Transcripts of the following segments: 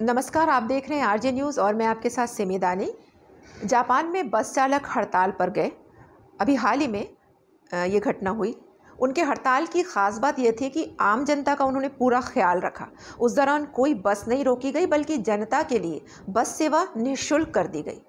नमस्कार आप देख रहे हैं आरजे न्यूज़ और मैं आपके साथ सेमेदानी जापान में बस चालक हड़ताल पर गए अभी हाल ही में ये घटना हुई उनके हड़ताल की ख़ास बात यह थी कि आम जनता का उन्होंने पूरा ख्याल रखा उस दौरान कोई बस नहीं रोकी गई बल्कि जनता के लिए बस सेवा निःशुल्क कर दी गई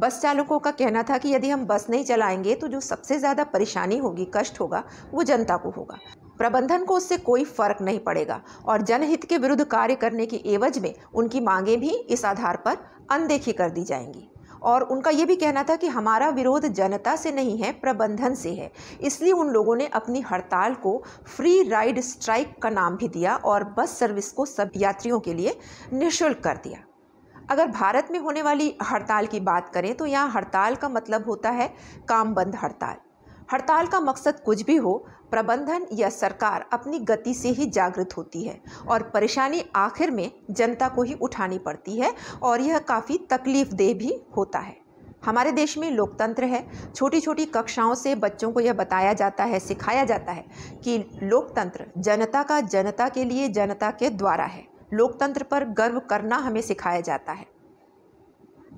बस चालकों का कहना था कि यदि हम बस नहीं चलाएंगे तो जो सबसे ज़्यादा परेशानी होगी कष्ट होगा वो जनता को होगा प्रबंधन को उससे कोई फर्क नहीं पड़ेगा और जनहित के विरुद्ध कार्य करने की एवज में उनकी मांगें भी इस आधार पर अनदेखी कर दी जाएंगी और उनका ये भी कहना था कि हमारा विरोध जनता से नहीं है प्रबंधन से है इसलिए उन लोगों ने अपनी हड़ताल को फ्री राइड स्ट्राइक का नाम भी दिया और बस सर्विस को सब यात्रियों के लिए निःशुल्क कर दिया अगर भारत में होने वाली हड़ताल की बात करें तो यहाँ हड़ताल का मतलब होता है काम बंद हड़ताल हड़ताल का मकसद कुछ भी हो प्रबंधन या सरकार अपनी गति से ही जागृत होती है और परेशानी आखिर में जनता को ही उठानी पड़ती है और यह काफ़ी तकलीफ़देह भी होता है हमारे देश में लोकतंत्र है छोटी छोटी कक्षाओं से बच्चों को यह बताया जाता है सिखाया जाता है कि लोकतंत्र जनता का जनता के लिए जनता के द्वारा है लोकतंत्र पर गर्व करना हमें सिखाया जाता है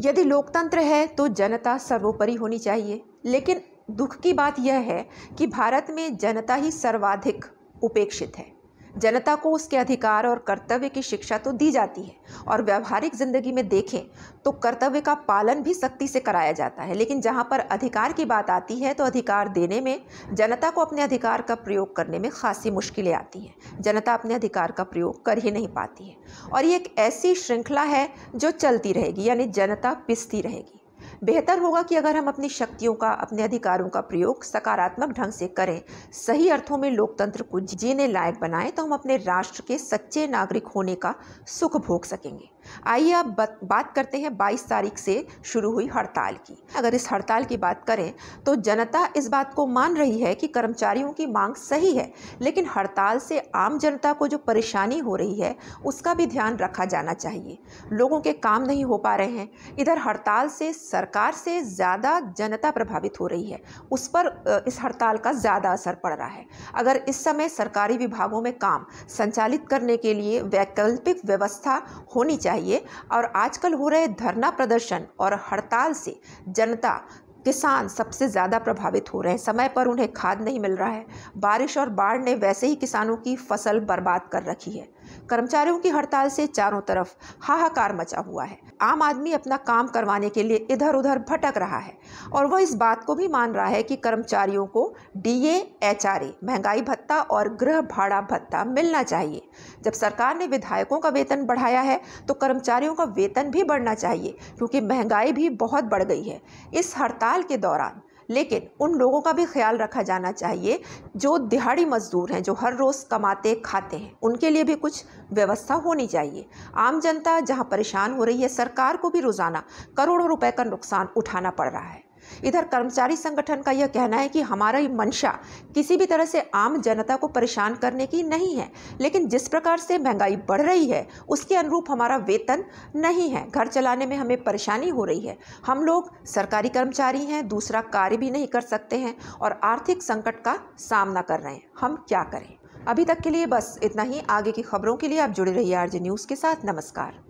यदि लोकतंत्र है तो जनता सर्वोपरि होनी चाहिए लेकिन दुख की बात यह है कि भारत में जनता ही सर्वाधिक उपेक्षित है जनता को उसके अधिकार और कर्तव्य की शिक्षा तो दी जाती है और व्यवहारिक ज़िंदगी में देखें तो कर्तव्य का पालन भी सख्ती से कराया जाता है लेकिन जहाँ पर अधिकार की बात आती है तो अधिकार देने में जनता को अपने अधिकार का प्रयोग करने में खासी मुश्किलें आती हैं जनता अपने अधिकार का प्रयोग कर ही नहीं पाती है और ये एक ऐसी श्रृंखला है जो चलती रहेगी यानी जनता पिसती रहेगी बेहतर होगा कि अगर हम अपनी शक्तियों का अपने अधिकारों का प्रयोग सकारात्मक ढंग से करें सही अर्थों में लोकतंत्र को जीने लायक बनाएं तो हम अपने राष्ट्र के सच्चे नागरिक होने का सुख भोग सकेंगे आइए अब बात करते हैं 22 तारीख से शुरू हुई हड़ताल की अगर इस हड़ताल की बात करें तो जनता इस बात को मान रही है कि कर्मचारियों की मांग सही है लेकिन हड़ताल से आम जनता को जो परेशानी हो रही है उसका भी ध्यान रखा जाना चाहिए लोगों के काम नहीं हो पा रहे हैं इधर हड़ताल से सरकार से ज़्यादा जनता प्रभावित हो रही है उस पर इस हड़ताल का ज़्यादा असर पड़ रहा है अगर इस समय सरकारी विभागों में काम संचालित करने के लिए वैकल्पिक व्यवस्था होनी चाहिए चाहिए और आजकल हो रहे धरना प्रदर्शन और हड़ताल से जनता किसान सबसे ज़्यादा प्रभावित हो रहे हैं समय पर उन्हें खाद नहीं मिल रहा है बारिश और बाढ़ ने वैसे ही किसानों की फसल बर्बाद कर रखी है कर्मचारियों की हड़ताल से चारों तरफ हाहाकार मचा हुआ है आम आदमी अपना काम करवाने के लिए इधर उधर भटक रहा है और वह इस बात को भी मान रहा है कि कर्मचारियों को डी एच आर ए महंगाई भत्ता और गृह भाड़ा भत्ता मिलना चाहिए जब सरकार ने विधायकों का वेतन बढ़ाया है तो कर्मचारियों का वेतन भी बढ़ना चाहिए क्योंकि महंगाई भी बहुत बढ़ गई है इस हड़ताल के दौरान लेकिन उन लोगों का भी ख्याल रखा जाना चाहिए जो दिहाड़ी मजदूर हैं जो हर रोज़ कमाते खाते हैं उनके लिए भी कुछ व्यवस्था होनी चाहिए आम जनता जहां परेशान हो रही है सरकार को भी रोज़ाना करोड़ों रुपए का नुकसान उठाना पड़ रहा है इधर कर्मचारी संगठन का यह कहना है कि हमारा ये मंशा किसी भी तरह से आम जनता को परेशान करने की नहीं है लेकिन जिस प्रकार से महंगाई बढ़ रही है उसके अनुरूप हमारा वेतन नहीं है घर चलाने में हमें परेशानी हो रही है हम लोग सरकारी कर्मचारी हैं दूसरा कार्य भी नहीं कर सकते हैं और आर्थिक संकट का सामना कर रहे हैं हम क्या करें अभी तक के लिए बस इतना ही आगे की खबरों के लिए आप जुड़े रहिए आरजे न्यूज़ के साथ नमस्कार